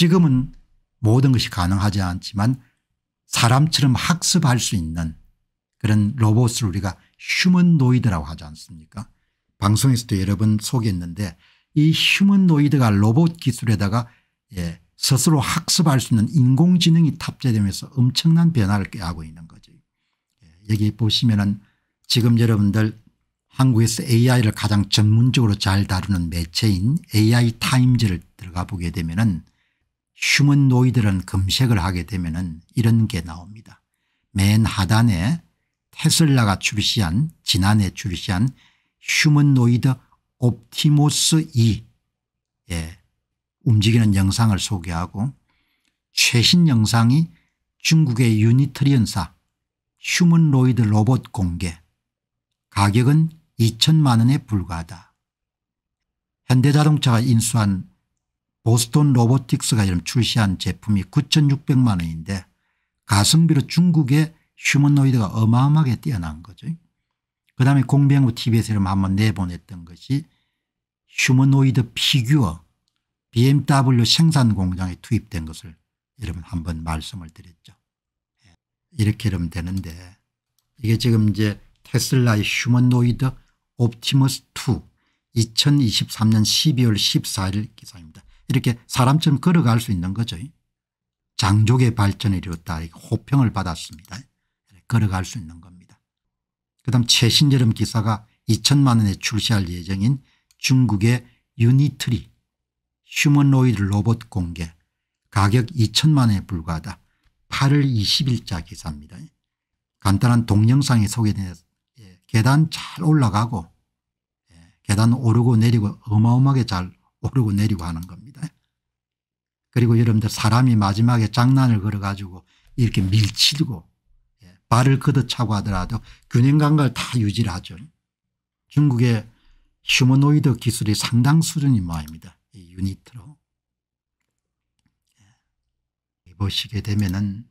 지금은 모든 것이 가능하지 않지만 사람처럼 학습할 수 있는 그런 로봇을 우리가 휴먼노이드라고 하지 않습니까 방송에서도 여러 번 소개했는데 이 휴먼노이드가 로봇 기술에다가 예, 스스로 학습할 수 있는 인공지능이 탑재되면서 엄청난 변화를 꾀하고 있는 거죠. 예, 여기 보시면 은 지금 여러분들 한국에서 AI를 가장 전문적으로 잘 다루는 매체인 AI 타임즈를 들어가 보게 되면 은 휴먼 노이드란 검색을 하게 되면 이런 게 나옵니다. 맨 하단에 테슬라가 출시한 지난해 출시한 휴먼 노이드 옵티모스 2 예, 움직이는 영상을 소개하고 최신 영상이 중국의 유니트리언사 휴먼 노이드 로봇 공개 가격은 2천만 원에 불과하다. 현대자동차가 인수한 보스턴 로보틱스가 이름 출시한 제품이 9600만 원인데 가성비로 중국의 휴머노이드가 어마어마하게 뛰어난 거죠. 그 다음에 공병우 TV에서 한번 내보냈던 것이 휴머노이드 피규어 BMW 생산 공장에 투입된 것을 이름 한번 말씀을 드렸죠. 예. 이렇게 이름 되는데 이게 지금 이제 테슬라의 휴머노이드 옵티머스 2 2023년 12월 14일 기사입니다. 이렇게 사람처럼 걸어갈 수 있는 거죠. 장족의 발전을 이뤘다. 호평을 받았습니다. 걸어갈 수 있는 겁니다. 그 다음 최신여름 기사가 2천만 원에 출시할 예정인 중국의 유니트리 휴머노이드 로봇 공개 가격 2천만 원에 불과하다. 8월 20일자 기사입니다. 간단한 동영상이 소개된 예, 계단 잘 올라가고 예, 계단 오르고 내리고 어마어마하게 잘 오르고 내리고 하는 겁니다. 그리고 여러분들 사람이 마지막에 장난을 걸어가지고 이렇게 밀치고 예, 발을 걷어차고 하더라도 균형감각을 다 유지를 하죠. 중국의 휴머노이드 기술이 상당 수준인 모양입니다. 이 유니트로. 예, 보시게 되면은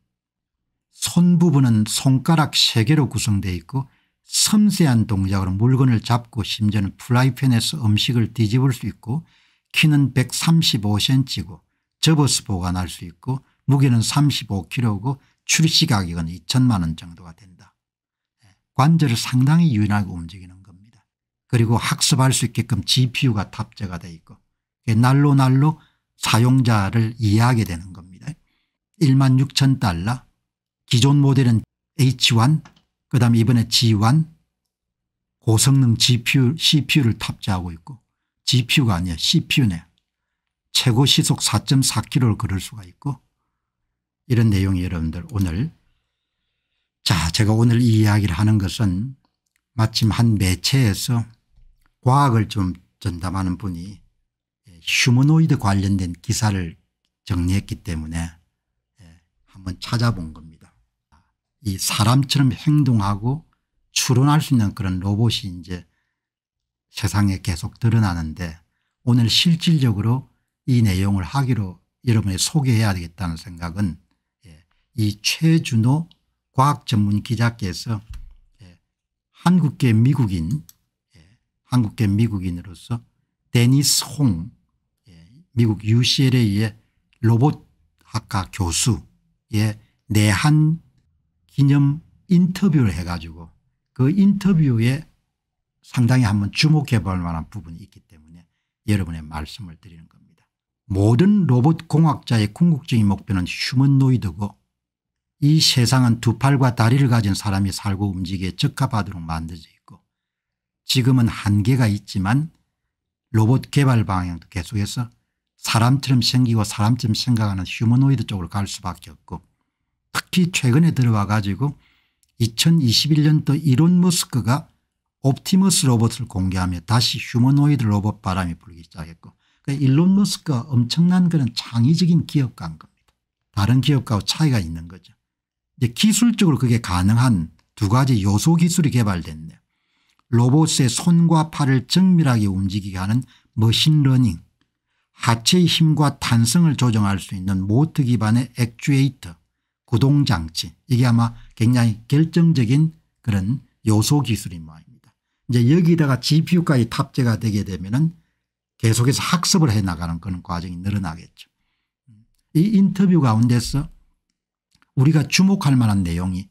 손 부분은 손가락 3개로 구성되어 있고 섬세한 동작으로 물건을 잡고 심지어는 프라이팬에서 음식을 뒤집을 수 있고 키는 135cm고 접어서 보관할 수 있고 무게는 35kg고 출시 가격은 2천만 원 정도가 된다. 예, 관절을 상당히 유연하게 움직이는 겁니다. 그리고 학습할 수 있게끔 GPU가 탑재가 돼 있고 날로 날로 사용자를 이해하게 되는 겁니다. 1만 6천 달러 기존 모델은 H1 그다음 이번에 G1 고성능 GPU, CPU를 탑재하고 있고 GPU가 아니야 CPU네. 최고 시속 4.4km를 걸을 수가 있고 이런 내용이 여러분들 오늘 자 제가 오늘 이 이야기를 하는 것은 마침 한 매체에서 과학을 좀 전담하는 분이 휴머노이드 관련된 기사를 정리했기 때문에 예, 한번 찾아본 겁니다. 이 사람처럼 행동하고 추론할 수 있는 그런 로봇이 이제 세상에 계속 드러나는데 오늘 실질적으로 이 내용을 하기로 여러분이 소개해야 되겠다는 생각은 예, 이 최준호 과학전문기자께서 예, 한국계 미국인 예, 한국계 미국인으로서 데니스 홍 미국 UCLA의 로봇학과 교수의 내한 기념 인터뷰를 해가지고 그 인터뷰에 상당히 한번 주목해 볼 만한 부분이 있기 때문에 여러분의 말씀을 드리는 겁니다. 모든 로봇 공학자의 궁극적인 목표는 휴먼노이드고 이 세상은 두 팔과 다리를 가진 사람이 살고 움직이기에 적합하도록 만들어져 있고 지금은 한계가 있지만 로봇 개발 방향도 계속해서 사람처럼 생기고 사람처럼 생각하는 휴머노이드 쪽으로 갈 수밖에 없고 특히 최근에 들어와 가지고 2021년도 이론 머스크가 옵티머스 로봇을 공개하며 다시 휴머노이드 로봇 바람이 불기 시작했고 그러니까 일론 머스크가 엄청난 그런 창의적인 기업가인 겁니다. 다른 기업가와 차이가 있는 거죠. 이제 기술적으로 그게 가능한 두 가지 요소 기술이 개발됐네요. 로봇의 손과 팔을 정밀하게 움직이게 하는 머신러닝 하체의 힘과 탄성을 조정할 수 있는 모터 기반의 액추에이터 구동장치 이게 아마 굉장히 결정적인 그런 요소 기술인 모양입니다. 이제 여기다가 GPU까지 탑재가 되게 되면은 계속해서 학습을 해 나가는 그런 과정이 늘어나겠죠. 이 인터뷰 가운데서 우리가 주목할 만한 내용이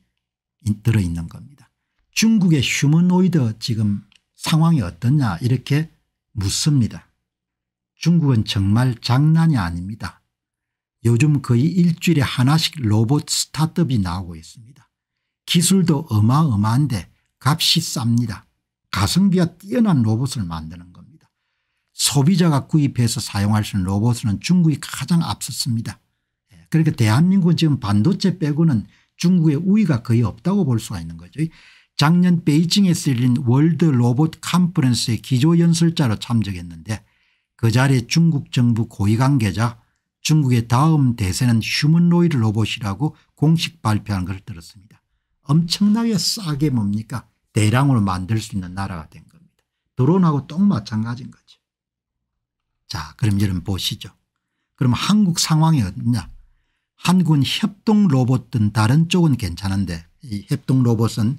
들어있는 겁니다. 중국의 휴머노이드 지금 상황이 어떠냐 이렇게 묻습니다. 중국은 정말 장난이 아닙니다. 요즘 거의 일주일에 하나씩 로봇 스타트업이 나오고 있습니다. 기술도 어마어마한데 값이 쌉니다. 가성비가 뛰어난 로봇을 만드는 겁니다. 소비자가 구입해서 사용할 수 있는 로봇은 중국이 가장 앞섰습니다. 예, 그러니까 대한민국은 지금 반도체 빼고는 중국의 우위가 거의 없다고 볼 수가 있는 거죠. 작년 베이징에서 열린 월드 로봇 컨퍼런스의 기조연설자로 참석했는데 그 자리에 중국 정부 고위관계자 중국의 다음 대세는 휴먼로이드 로봇이라고 공식 발표한 것을 들었습니다. 엄청나게 싸게 뭡니까 대량으로 만들 수 있는 나라가 된 겁니다. 드론하고 똑 마찬가지인 거죠. 자 그럼 여러분 보시죠. 그럼 한국 상황이 어떠냐. 한국은 협동 로봇 등 다른 쪽은 괜찮은데 이 협동 로봇은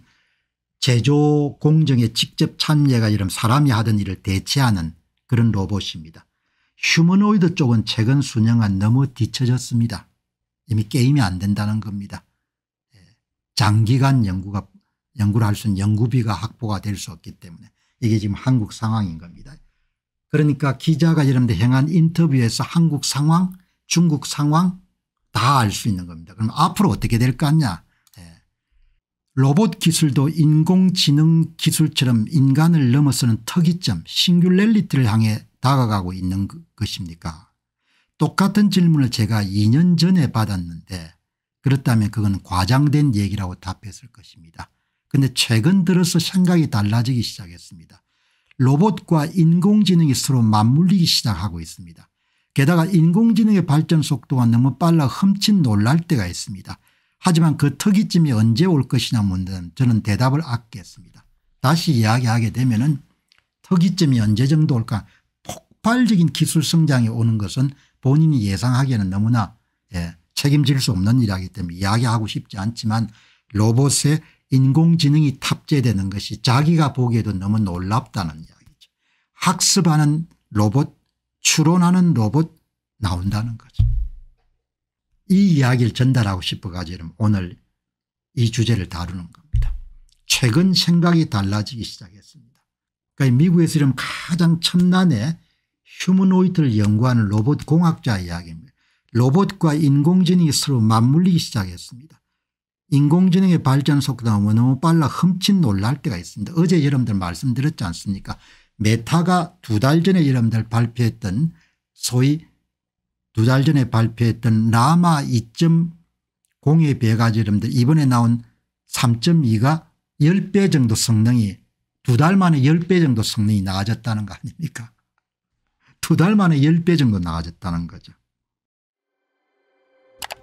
제조 공정에 직접 참여가 이런 사람이 하던 일을 대체하는 그런 로봇입니다. 휴머노이드 쪽은 최근 수년간 너무 뒤처졌습니다. 이미 게임이 안 된다는 겁니다. 예, 장기간 연구가 연구를 할 수 있는 연구비가 확보가 될 수 없기 때문에 이게 지금 한국 상황인 겁니다. 그러니까 기자가 여러분들 행한 인터뷰에서 한국 상황 중국 상황 다 알 수 있는 겁니다. 그럼 앞으로 어떻게 될거 같냐 예. 로봇 기술도 인공지능 기술처럼 인간을 넘어서는 특이점 싱귤렐리티를 향해 다가가고 있는 그, 것입니까 똑같은 질문을 제가 2년 전에 받았는데 그렇다면 그건 과장된 얘기라고 답했을 것입니다. 근데 최근 들어서 생각이 달라지기 시작했습니다. 로봇과 인공지능이 서로 맞물리기 시작하고 있습니다. 게다가 인공지능의 발전 속도가 너무 빨라 흠칫 놀랄 때가 있습니다. 하지만 그 특이점이 언제 올 것이냐 묻는 저는 대답을 아꼈습니다. 다시 이야기하게 되면 은 특이점이 언제 정도 올까 폭발적인 기술 성장이 오는 것은 본인이 예상하기에는 너무나 예, 책임질 수 없는 일이기 때문에 이야기하고 싶지 않지만 로봇의 인공지능이 탑재되는 것이 자기가 보기에도 너무 놀랍다는 이야기죠. 학습하는 로봇 추론하는 로봇 나온다는 거죠. 이 이야기를 전달하고 싶어가지고 오늘 이 주제를 다루는 겁니다. 최근 생각이 달라지기 시작했습니다. 그러니까 미국에서 지금 가장 첨단의 휴머노이트를 연구하는 로봇 공학자 이야기입니다. 로봇과 인공지능이 서로 맞물리기 시작했습니다. 인공지능의 발전 속도가 너무 빨라 흠칫 놀랄 때가 있습니다. 어제 여러분들 말씀드렸지 않습니까 메타가 두 달 전에 여러분들 발표했던 소위 두 달 전에 발표했던 라마 2.0에 비해 가지 여러분들 이번에 나온 3.2가 10배 정도 성능이 두 달 만에 10배 정도 성능이 나아졌다는 거 아닙니까 두 달 만에 10배 정도 나아졌다는 거죠.